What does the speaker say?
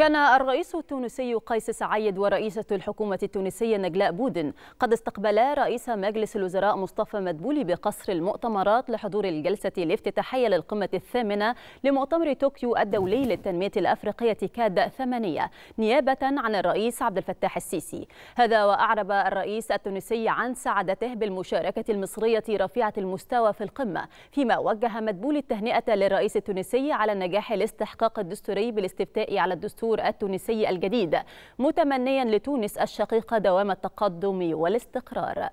كان الرئيس التونسي قيس سعيد ورئيسة الحكومة التونسية نجلاء بودن قد استقبلا رئيس مجلس الوزراء مصطفى مدبولي بقصر المؤتمرات لحضور الجلسة الافتتاحية للقمة الثامنة لمؤتمر طوكيو الدولي للتنمية الأفريقية كاد ثمانية نيابة عن الرئيس عبد الفتاح السيسي هذا وأعرب الرئيس التونسي عن سعادته بالمشاركة المصرية رفيعة المستوى في القمة فيما وجه مدبولي التهنئة للرئيس التونسي على نجاح الاستحقاق الدستوري بالاستفتاء على الدستور الدستور التونسي الجديد متمنيا لتونس الشقيقة دوام التقدم والاستقرار